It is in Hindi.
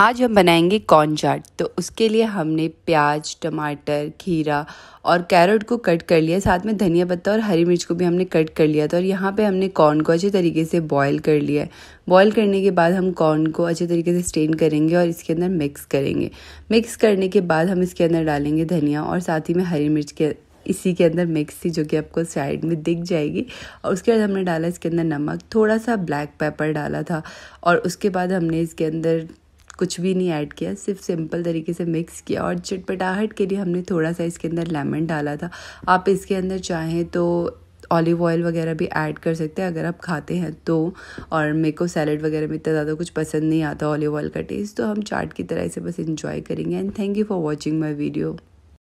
आज हम बनाएंगे कॉर्न चाट तो उसके लिए हमने प्याज टमाटर खीरा और कैरेट को कट कर लिया साथ में धनिया पत्ता और हरी मिर्च को भी हमने कट कर लिया था और यहाँ पे हमने कॉर्न को अच्छे तरीके से बॉईल कर लिया है बॉईल करने के बाद हम कॉर्न को अच्छे तरीके से स्टेन करेंगे और इसके अंदर मिक्स करेंगे मिक्स करने के बाद हम इसके अंदर डालेंगे धनिया और साथ ही में हरी मिर्च के इसी के अंदर मिक्स थी जो कि आपको साइड में दिख जाएगी और उसके बाद हमने डाला इसके अंदर नमक थोड़ा सा ब्लैक पेपर डाला था और उसके बाद हमने इसके अंदर कुछ भी नहीं ऐड किया सिर्फ सिंपल तरीके से मिक्स किया और चटपटाहट के लिए हमने थोड़ा सा इसके अंदर लेमन डाला था आप इसके अंदर चाहें तो ऑलिव ऑयल वगैरह भी ऐड कर सकते हैं अगर आप खाते हैं तो और मेरे को सैलड वगैरह में इतना ज़्यादा कुछ पसंद नहीं आता ऑलिव ऑयल का टेस्ट तो हम चाट की तरह इसे बस इंजॉय करेंगे and thank you for watching my video